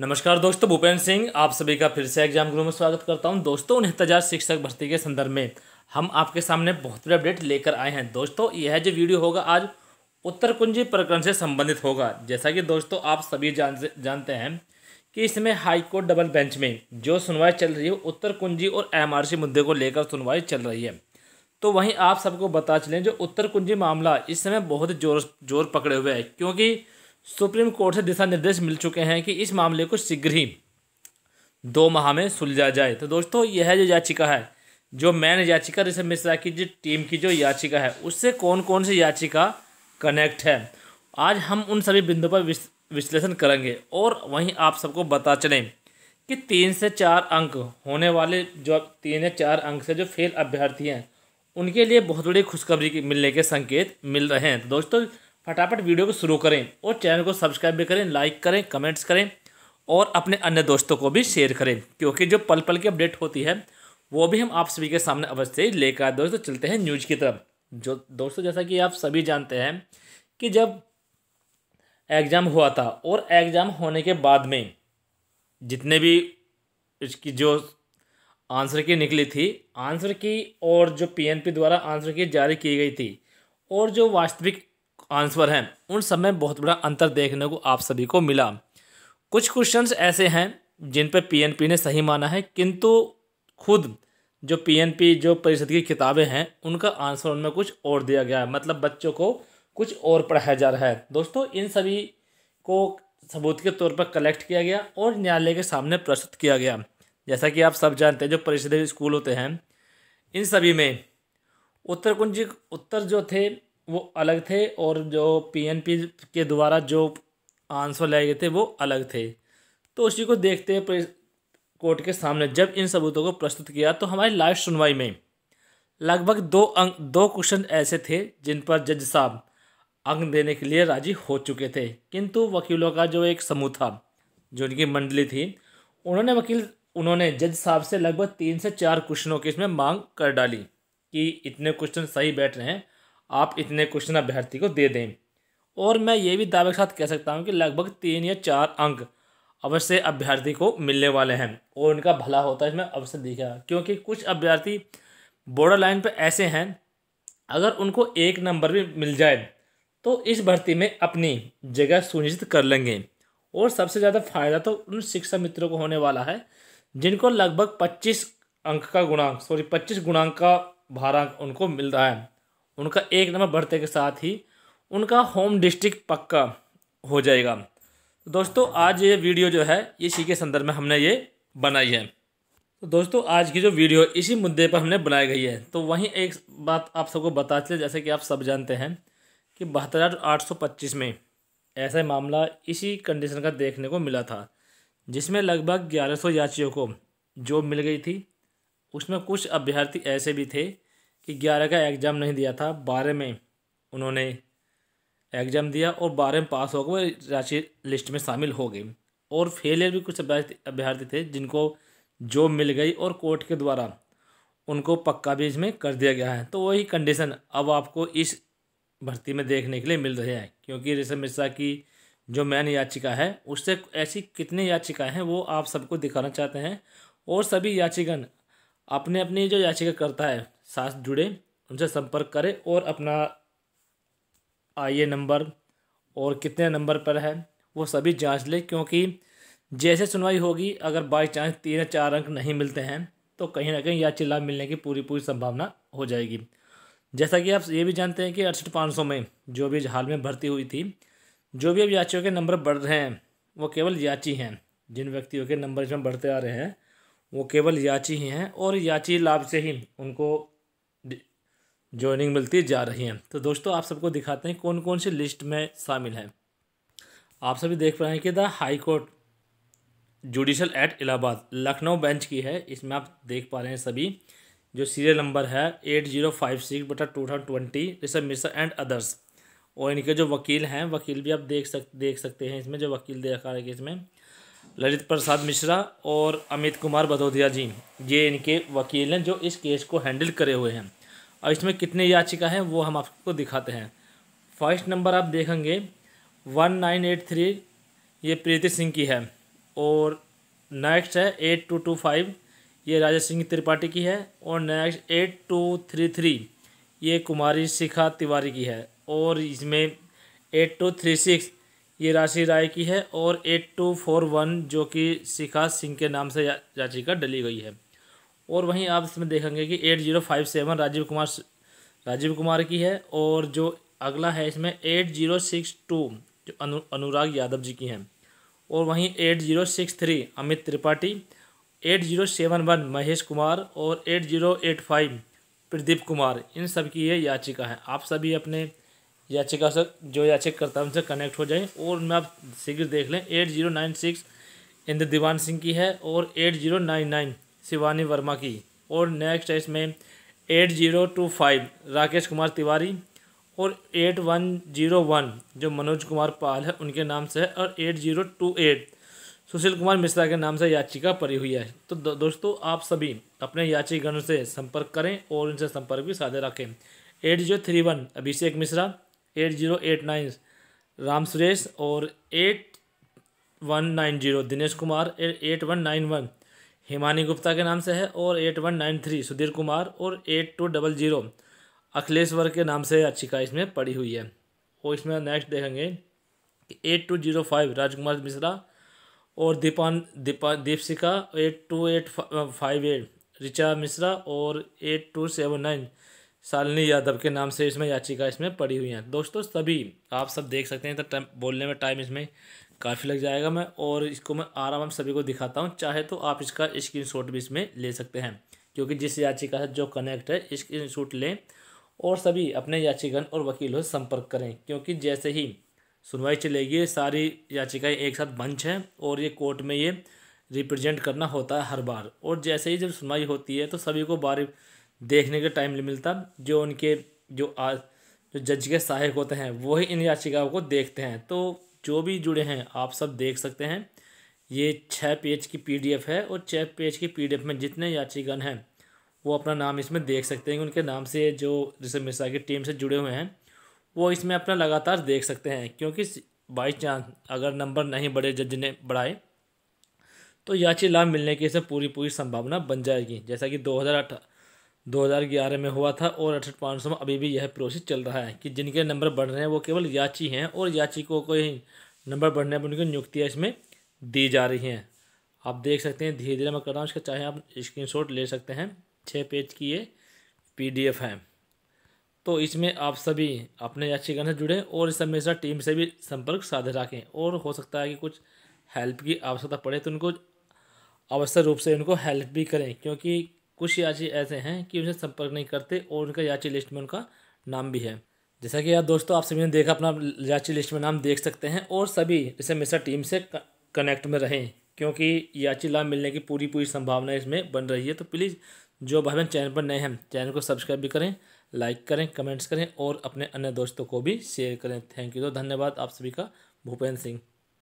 नमस्कार दोस्तों भूपेंद्र सिंह आप सभी का फिर से एग्जाम गुरु में स्वागत करता हूं दोस्तों उनहत्तर शिक्षक भर्ती के संदर्भ में हम आपके सामने बहुत बड़े अपडेट लेकर आए हैं दोस्तों यह जो वीडियो होगा आज उत्तर कुंजी प्रकरण से संबंधित होगा जैसा कि दोस्तों आप सभी जान जानते हैं कि इसमें हाईकोर्ट डबल बेंच में जो सुनवाई चल रही है उत्तर कुंजी और एम मुद्दे को लेकर सुनवाई चल रही है तो वहीं आप सबको बता चलें जो उत्तर कुंजी मामला इस समय बहुत जोर जोर पकड़े हुए है क्योंकि सुप्रीम कोर्ट से दिशा निर्देश मिल चुके हैं कि इस मामले को शीघ्र ही दो माह में सुलझा जाए तो दोस्तों यह जो याचिका है जो मैन याचिका ऋषभ मिश्रा की जो टीम की जो याचिका है उससे कौन कौन सी याचिका कनेक्ट है आज हम उन सभी बिंदुओं पर विश्लेषण करेंगे और वहीं आप सबको बता चलें कि तीन से चार अंक होने वाले जो तीन या चार अंक से जो फेल अभ्यर्थी हैं उनके लिए बहुत बड़ी खुशखबरी मिलने के संकेत मिल रहे हैं तो दोस्तों फटाफट वीडियो को शुरू करें और चैनल को सब्सक्राइब भी करें लाइक करें कमेंट्स करें और अपने अन्य दोस्तों को भी शेयर करें क्योंकि जो पल पल की अपडेट होती है वो भी हम आप सभी के सामने अवश्य लेकर दोस्तों चलते हैं न्यूज की तरफ जो दोस्तों जैसा कि आप सभी जानते हैं कि जब एग्ज़ाम हुआ था और एग्ज़ाम होने के बाद में जितने भी इसकी जो आंसर की निकली थी आंसर की और जो पीएनपी द्वारा आंसर की जारी की गई थी और जो वास्तविक आंसर हैं उन सब में बहुत बड़ा अंतर देखने को आप सभी को मिला कुछ क्वेश्चंस ऐसे हैं जिन पर पीएनपी ने सही माना है किंतु खुद जो पीएनपी जो परिषद की किताबें हैं उनका आंसर उनमें कुछ और दिया गया है मतलब बच्चों को कुछ और पढ़ाया जा रहा है दोस्तों इन सभी को सबूत के तौर पर कलेक्ट किया गया और न्यायालय के सामने प्रस्तुत किया गया जैसा कि आप सब जानते हैं जो परिषद स्कूल होते हैं इन सभी में उत्तर कुंजी उत्तर जो थे वो अलग थे और जो पीएनपी के द्वारा जो आंसर लाए गए थे वो अलग थे तो उसी को देखते हैं कोर्ट के सामने जब इन सबूतों को प्रस्तुत किया तो हमारी लास्ट सुनवाई में लगभग दो अंक दो क्वेश्चन ऐसे थे जिन पर जज साहब अंक देने के लिए राजी हो चुके थे किंतु वकीलों का जो एक समूह था जो उनकी मंडली थी उन्होंने वकील उन्होंने जज साहब से लगभग तीन से चार क्वेश्चनों की इसमें मांग कर डाली कि इतने क्वेश्चन सही बैठ रहे हैं आप इतने क्वेश्चन अभ्यर्थी को दे दें और मैं ये भी दावे के साथ कह सकता हूँ कि लगभग तीन या चार अंक अवश्य अभ्यर्थी को मिलने वाले हैं और उनका भला होता है इसमें अवश्य दिखेगा क्योंकि कुछ अभ्यर्थी बॉर्डर लाइन पर ऐसे हैं अगर उनको एक नंबर भी मिल जाए तो इस भर्ती में अपनी जगह सुनिश्चित कर लेंगे और सबसे ज़्यादा फायदा तो उन शिक्षा मित्रों को होने वाला है जिनको लगभग पच्चीस अंक का गुणांक सॉरी पच्चीस गुणांक का भारांक उनको मिल रहा है उनका एक नंबर बढ़ते के साथ ही उनका होम डिस्ट्रिक्ट पक्का हो जाएगा तो दोस्तों आज ये वीडियो जो है इसी के संदर्भ में हमने ये बनाई है तो दोस्तों आज की जो वीडियो इसी मुद्दे पर हमने बनाई गई है तो वहीं एक बात आप सबको बता चले जैसे कि आप सब जानते हैं कि बहत्तर आठ सौ पच्चीस में ऐसा मामला इसी कंडीशन का देखने को मिला था जिसमें लगभग ग्यारह सौ याचियों को जॉब मिल गई थी उसमें कुछ अभ्यर्थी ऐसे भी थे कि ग्यारह का एग्ज़ाम नहीं दिया था बारह में उन्होंने एग्ज़ाम दिया और बारह में पास होकर वो राशि लिस्ट में शामिल हो गए और फेलियर भी कुछ अभ्यर्थी थे जिनको जॉब मिल गई और कोर्ट के द्वारा उनको पक्का भी इसमें कर दिया गया है तो वही कंडीशन अब आपको इस भर्ती में देखने के लिए मिल रहे हैं क्योंकि ऋषभ मिश्रा की जो मैन याचिका है उससे ऐसी कितनी याचिकाएं हैं वो आप सबको दिखाना चाहते हैं और सभी याचिकन अपने अपनी जो याचिका करता है साथ जुड़े उनसे संपर्क करें और अपना आई नंबर और कितने नंबर पर है वो सभी जांच लें क्योंकि जैसे सुनवाई होगी अगर बाई चांस तीन या चार अंक नहीं मिलते हैं तो कहीं ना कहीं या चिल्ला मिलने की पूरी पूरी संभावना हो जाएगी जैसा कि आप ये भी जानते हैं कि अड़सठ पाँच सौ में जो भी हाल में भर्ती हुई थी जो भी अब याचियों के नंबर बढ़ रहे हैं वो केवल याची हैं जिन व्यक्तियों के नंबर इसमें बढ़ते आ रहे हैं वो केवल याची ही हैं और याची लाभ से ही उनको ज्वाइनिंग मिलती जा रही हैं तो दोस्तों आप सबको दिखाते हैं कौन कौन सी लिस्ट में शामिल हैं आप सभी देख पा रहे हैं कि the high court judicial at Allahabad Lucknow bench की है इसमें आप देख पा रहे हैं सभी जो सीरियल नंबर है एट जीरो फाइव सिक्स बटा टू थाउजेंड ट्वेंटी रिसर्व मिश्रा एंड अदर्स और इनके जो वकील हैं वकील भी आप देख सक देख सकते हैं इसमें जो वकील देखा है इसमें ललित प्रसाद मिश्रा और अमित कुमार भदौदिया जी ये इनके वकील हैं जो इस केस को हैंडल करे हुए हैं और इसमें कितने याचिका हैं वो हम आपको दिखाते हैं फर्स्ट नंबर आप देखेंगे वन नाइन एट थ्री ये प्रीति सिंह की है और नेक्स्ट है एट टू टू फाइव ये राजेश सिंह त्रिपाठी की है और next eight two three three ये कुमारी शिखा तिवारी की है और इसमें एट टू थ्री सिक्स ये राशि राय की है और एट टू फोर वन जो कि शिखा सिंह के नाम से याचिका डली गई है और वहीं आप इसमें देखेंगे कि eight zero five seven Rajiv Kumar Rajiv Kumar की है और जो अगला है इसमें एट जीरो सिक्स टू जो अनु अनुराग यादव जी की हैं और वहीं eight zero six three Amit Tripathi eight zero seven one Mahesh Kumar और eight zero eight five Pradeep Kumar इन सब की ये याचिका है आप सभी अपने याचिका से जो याचिकाकर्ता उनसे कनेक्ट हो जाएं और उनमें आप शीघ्र देख लें eight zero nine six Indra Diwan Singh की है और eight zero nine nine Shivani Verma की और नेक्स्ट है इसमें eight zero two five Rakesh Kumar Tiwari और एट वन जीरो वन जो मनोज कुमार पाल है उनके नाम से है और eight zero two eight Sushil Kumar Mishra के नाम से याचिका पड़ी हुई है तो दो, दोस्तों आप सभी अपने याचिकागण से संपर्क करें और उनसे संपर्क भी साधे रखें eight zero three one Abhishek Mishra eight zero eight nine Ram Suresh और eight one nine zero Dinesh Kumar eight one nine one Himani Gupta के नाम से है और eight one nine three Sudhir Kumar और eight two double zero Akhileshwar के नाम से अच्छिका इसमें पड़ी हुई है और इसमें नेक्स्ट देखेंगे कि eight two zero five Rajkumar Mishra और दीपान Deepa Deepshikha eight two eight five eight Richa Mishra और eight two seven nine Shalini Yadav के नाम से इसमें याचिका इसमें पड़ी हुई है दोस्तों सभी आप सब देख सकते हैं तो बोलने में टाइम इसमें काफ़ी लग जाएगा मैं और इसको मैं आराम आराम सभी को दिखाता हूँ चाहे तो आप इसका शॉट भी इसमें ले सकते हैं क्योंकि जिस याचिका से जो कनेक्ट है शॉट लें और सभी अपने याचिकन और वकीलों से संपर्क करें क्योंकि जैसे ही सुनवाई चलेगी सारी याचिकाएँ एक साथ बंच हैं और ये कोर्ट में ये रिप्रेजेंट करना होता है हर बार और जैसे ही जब सुनवाई होती है तो सभी को बारी देखने का टाइम नहीं मिलता जो उनके जो आज जो जज के सहायक होते हैं वही इन याचिकाओं को देखते हैं तो जो भी जुड़े हैं आप सब देख सकते हैं ये छः पेज की पीडीएफ है और छः पेज की पीडीएफ में जितने याचिकान हैं वो अपना नाम इसमें देख सकते हैं उनके नाम से जो जैसे मिश्रा की टीम से जुड़े हुए हैं वो इसमें अपना लगातार देख सकते हैं क्योंकि बाई चांस अगर नंबर नहीं बढ़े जज ने बढ़ाए तो याची लाभ मिलने की इसे पूरी पूरी संभावना बन जाएगी जैसा कि दो हज़ार 2011 में हुआ था और अड़सठ पाँच सौ में अभी भी यह प्रोसेस चल रहा है कि जिनके नंबर बढ़ रहे हैं वो केवल याची हैं और याची को कोई नंबर बढ़ने पर उनकी नियुक्तियाँ इसमें दी जा रही हैं आप देख सकते हैं धीरे धीरे मैं कर रहा हूँ इसका चाहे आप स्क्रीनशॉट ले सकते हैं छः पेज की ये पीडीएफ है तो इसमें आप सभी अपने याचिकागण से जुड़ें और इस हमेशा टीम से भी संपर्क साधे रखें और हो सकता है कि कुछ हेल्प की आवश्यकता पड़े तो उनको अवसर रूप से उनको हेल्प भी करें क्योंकि कुछ याची ऐसे हैं कि उनसे संपर्क नहीं करते और उनका याची लिस्ट में उनका नाम भी है जैसा कि यार दोस्तों आप सभी ने देखा अपना याची लिस्ट में नाम देख सकते हैं और सभी जैसे मिस्टर टीम से कनेक्ट में रहें क्योंकि याची लाभ मिलने की पूरी पूरी संभावना इसमें बन रही है तो प्लीज़ जो भाई बहन चैनल पर नए हैं चैनल को सब्सक्राइब भी करें लाइक करें कमेंट्स करें और अपने अन्य दोस्तों को भी शेयर करें थैंक यू तो धन्यवाद आप सभी का भूपेंद्र सिंह